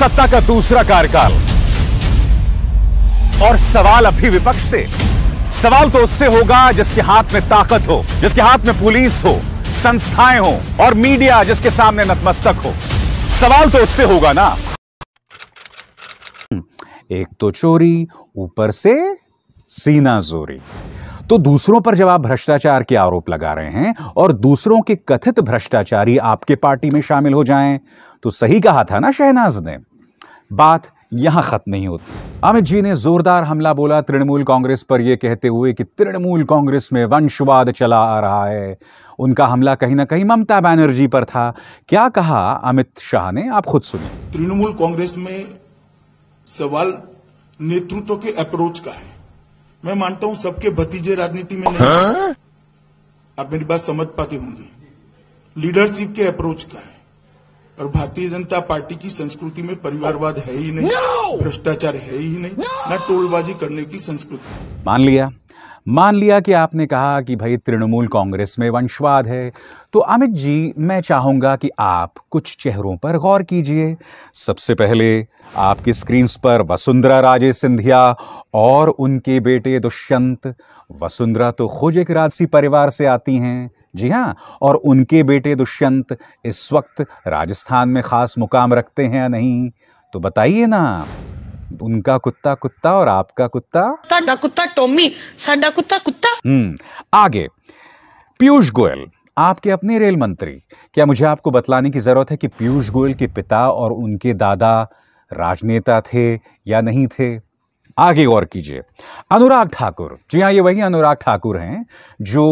सत्ता का दूसरा कार्यकाल और सवाल अभी विपक्ष से सवाल तो उससे होगा जिसके हाथ में ताकत हो जिसके हाथ में पुलिस हो संस्थाएं हो और मीडिया जिसके सामने नतमस्तक हो सवाल तो उससे होगा ना एक तो चोरी ऊपर से सीना जोरी तो दूसरों पर जब आप भ्रष्टाचार के आरोप लगा रहे हैं और दूसरों के कथित भ्रष्टाचारी आपके पार्टी में शामिल हो जाएं तो सही कहा था ना शहनाज ने बात यहां खत्म नहीं होती अमित जी ने जोरदार हमला बोला तृणमूल कांग्रेस पर यह कहते हुए कि तृणमूल कांग्रेस में वंशवाद चला आ रहा है उनका हमला कहीं ना कहीं ममता बनर्जी पर था क्या कहा अमित शाह ने आप खुद सुनिए तृणमूल कांग्रेस में सवाल नेतृत्व के अप्रोच का है मैं मानता हूं सबके भतीजे राजनीति में नहीं हाँ? आप मेरी बात समझ पाते होंगे लीडरशिप के अप्रोच का है और भारतीय जनता पार्टी की संस्कृति में परिवारवाद है ही नहीं no! है ही नहीं no! ना टोलबाजी करने की संस्कृति मान लिया मान लिया कि आपने कहा कि भाई तृणमूल कांग्रेस में वंशवाद है तो अमित जी मैं चाहूंगा कि आप कुछ चेहरों पर गौर कीजिए सबसे पहले आपकी स्क्रीन पर वसुंधरा राजे सिंधिया और उनके बेटे दुष्यंत वसुंधरा तो खुद एक राजसी परिवार से आती हैं जी हाँ और उनके बेटे दुष्यंत इस वक्त राजस्थान में ख़ास मुकाम रखते हैं या नहीं तो बताइए ना उनका कुत्ता कुत्ता और आपका कुत्ता कुत्ता टोमी साडा कुत्ता कुत्ता हम्म आगे पीयूष गोयल आपके अपने रेल मंत्री क्या मुझे आपको बतलाने की ज़रूरत है कि पीयूष गोयल के पिता और उनके दादा राजनेता थे या नहीं थे आगे गौर कीजिए अनुराग ठाकुर जी हाँ ये वही अनुराग ठाकुर हैं जो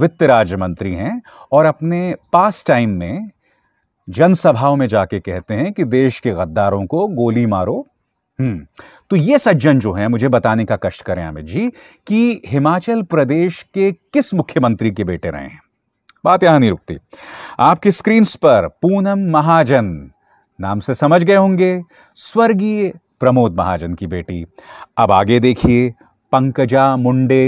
वित्त राज्य मंत्री हैं और अपने पास टाइम में जनसभाओं में जाके कहते हैं कि देश के गद्दारों को गोली मारो हम्म, तो ये सज्जन जो है मुझे बताने का कष्ट करें अमित जी कि हिमाचल प्रदेश के किस मुख्यमंत्री के बेटे रहे हैं बात यहां नहीं रुकती आपकी स्क्रीन पर पूनम महाजन नाम से समझ गए होंगे स्वर्गीय प्रमोद महाजन की बेटी अब आगे देखिए पंकजा मुंडे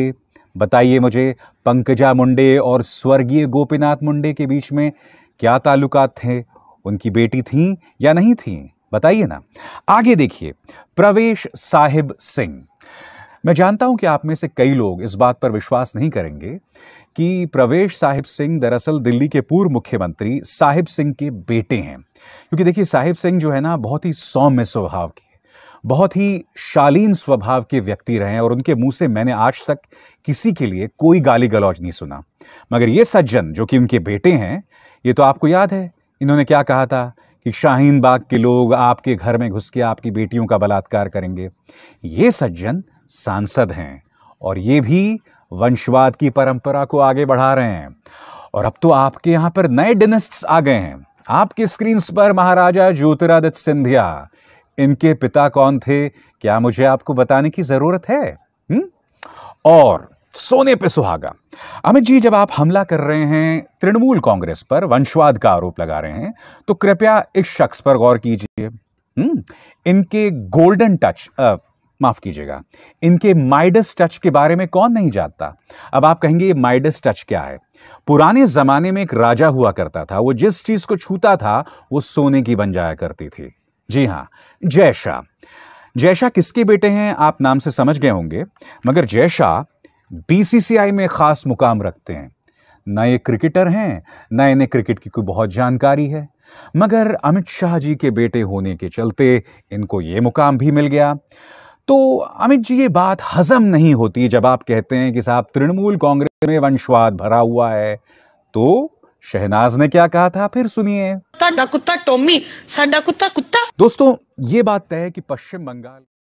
बताइए मुझे पंकजा मुंडे और स्वर्गीय गोपीनाथ मुंडे के बीच में क्या ताल्लुकात थे उनकी बेटी थी या नहीं थी बताइए ना आगे देखिए प्रवेश साहिब सिंह मैं जानता हूं कि आप में से कई लोग इस बात पर विश्वास नहीं करेंगे कि प्रवेश साहिब सिंह दरअसल दिल्ली के पूर्व मुख्यमंत्री साहिब सिंह के बेटे हैं क्योंकि देखिए साहिब सिंह जो है ना बहुत ही सौम्य स्वभाव के बहुत ही शालीन स्वभाव के व्यक्ति रहे और उनके मुंह से मैंने आज तक किसी के लिए कोई गाली गलौज नहीं सुना मगर ये सज्जन जो कि उनके बेटे हैं ये तो आपको याद है इन्होंने क्या कहा था कि शाहीन बाग के लोग आपके घर में घुस के आपकी बेटियों का बलात्कार करेंगे ये सज्जन सांसद हैं और ये भी वंशवाद की परंपरा को आगे बढ़ा रहे हैं और अब तो आपके यहाँ पर नए डिनिस्ट आ गए हैं आपके स्क्रीन पर महाराजा ज्योतिरादित्य सिंधिया इनके पिता कौन थे क्या मुझे आपको बताने की ज़रूरत है और सोने पे सुहागा अमित जी जब आप हमला कर रहे हैं तृणमूल कांग्रेस पर वंशवाद का आरोप लगा रहे हैं तो कृपया इस शख्स पर गौर कीजिए इनके गोल्डन टच माफ़ कीजिएगा इनके माइडस टच के बारे में कौन नहीं जानता अब आप कहेंगे माइडस टच क्या है पुराने ज़माने में एक राजा हुआ करता था वो जिस चीज़ को छूता था वो सोने की बन जाया करती थी जी हाँ जय शाह जय शाह किसके बेटे हैं आप नाम से समझ गए होंगे मगर जय शाह बीसीसीआई में ख़ास मुकाम रखते हैं न ये क्रिकेटर हैं न इन्हें क्रिकेट की कोई बहुत जानकारी है मगर अमित शाह जी के बेटे होने के चलते इनको ये मुकाम भी मिल गया तो अमित जी ये बात हजम नहीं होती जब आप कहते हैं कि साहब तृणमूल कांग्रेस में वंशवाद भरा हुआ है तो शहनाज ने क्या कहा था फिर सुनिए कुत्ता टोमी साडा कुत्ता कुत्ता दोस्तों ये बात तय है कि पश्चिम बंगाल